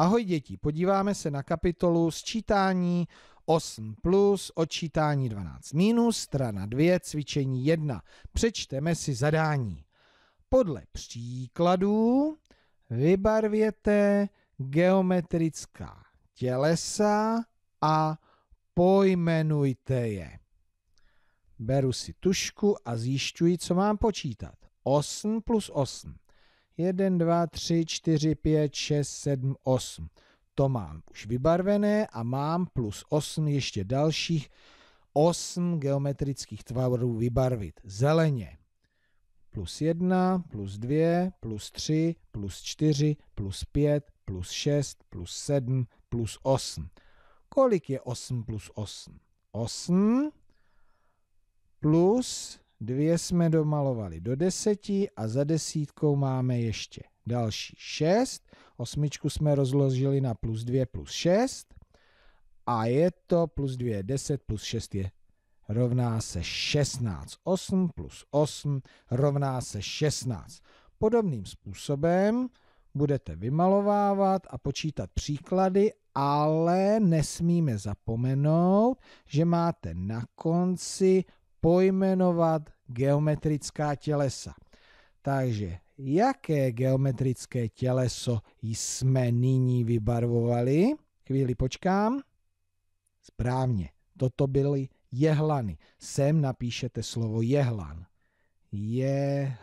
Ahoj děti, podíváme se na kapitolu sčítání 8 plus, odčítání 12 minus, strana 2, cvičení 1. Přečteme si zadání. Podle příkladů vybarvěte geometrická tělesa a pojmenujte je. Beru si tušku a zjišťuji, co mám počítat. 8 plus 8. 1, 2, 3, 4, 5, 6, 7, 8. To mám už vybarvené a mám plus 8 ještě dalších 8 geometrických tvarů vybarvit zeleně. Plus 1, plus 2, plus 3, plus 4, plus 5, plus 6, plus 7, plus 8. Kolik je 8 plus 8? 8 plus Dvě jsme domalovali do deseti a za desítkou máme ještě další šest. Osmičku jsme rozložili na plus dvě plus šest. A je to plus dvě je 10, plus šest je rovná se 16. 8 plus 8 rovná se 16. Podobným způsobem budete vymalovávat a počítat příklady, ale nesmíme zapomenout, že máte na konci pojmenovat geometrická tělesa. Takže jaké geometrické těleso jsme nyní vybarvovali? Chvíli počkám. Správně, toto byly jehlany. Sem napíšete slovo jehlan. Jehlan.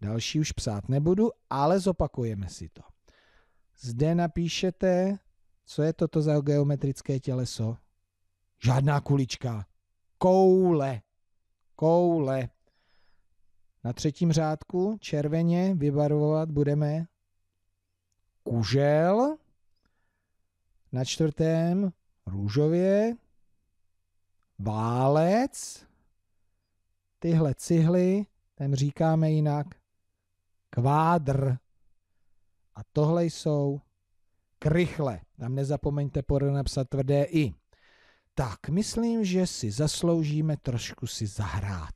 Další už psát nebudu, ale zopakujeme si to. Zde napíšete, co je toto za geometrické těleso? Žádná kulička. Koule. Koule. Na třetím řádku červeně vybarvovat budeme kužel. Na čtvrtém růžově. Válec. Tyhle cihly, ten říkáme jinak kvádr. A tohle jsou krychle. Tam nezapomeňte napsat tvrdé i. Tak, myslím, že si zasloužíme trošku si zahrát.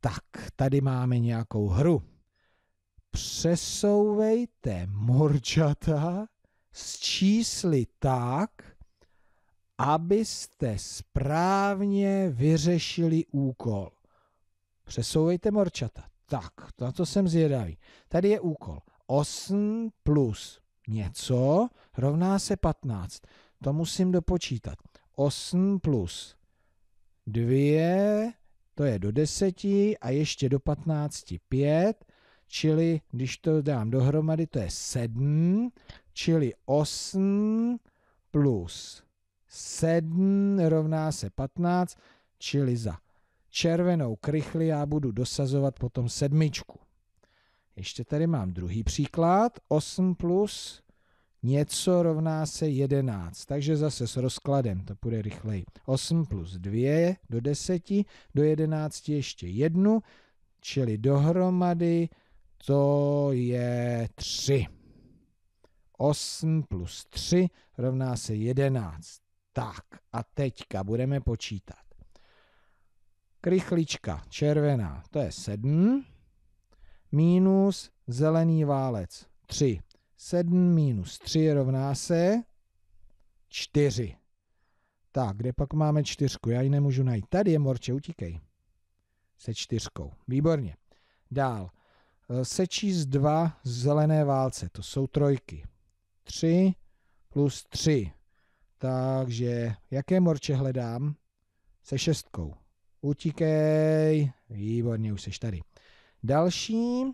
Tak, tady máme nějakou hru. Přesouvejte morčata s čísly tak, abyste správně vyřešili úkol. Přesouvejte morčata. Tak, na to jsem zvědavý. Tady je úkol. 8 plus něco rovná se 15. To musím dopočítat. 8 plus 2, to je do 10 a ještě do 15 5, čili když to dám dohromady, to je 7, čili 8 plus 7 rovná se 15, čili za červenou krychli já budu dosazovat potom sedmičku. Ještě tady mám druhý příklad, 8 plus něco rovná se 11, takže zase s rozkladem, to bude rychleji. 8 plus 2 do 10, do 11 ještě 1, čili dohromady to je 3. 8 plus 3 rovná se 11. Tak a teďka budeme počítat. Krychlička červená, to je 7, mínus zelený válec 3, 7 minus 3 rovná se 4. Tak, kde pak máme čtyřku? Já ji nemůžu najít. Tady je Morče, utíkej. Se čtyřkou. Výborně. Dál. E, Sečíst dva zelené válce. To jsou trojky. 3 plus 3. Takže jaké morče hledám? Se šestkou. Utíkej. Výborně, už seš tady. Další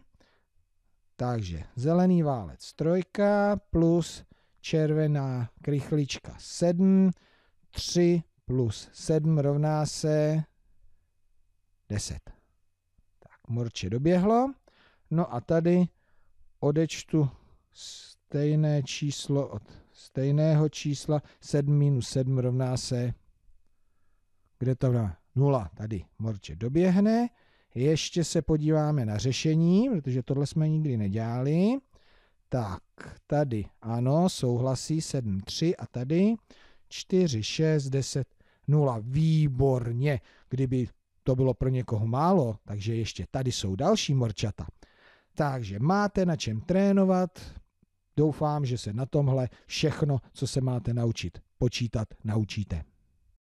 takže zelený válec trojka plus červená krychlička 7, 3 plus 7 rovná se 10. Tak, morče doběhlo. No a tady odečtu stejné číslo od stejného čísla. 7 minus 7 rovná se, kde to rovná? 0. Tady morče doběhne. Ještě se podíváme na řešení, protože tohle jsme nikdy nedělali. Tak, tady ano, souhlasí 7, 3 a tady 4, 6, 10, 0. Výborně, kdyby to bylo pro někoho málo, takže ještě tady jsou další morčata. Takže máte na čem trénovat, doufám, že se na tomhle všechno, co se máte naučit počítat, naučíte.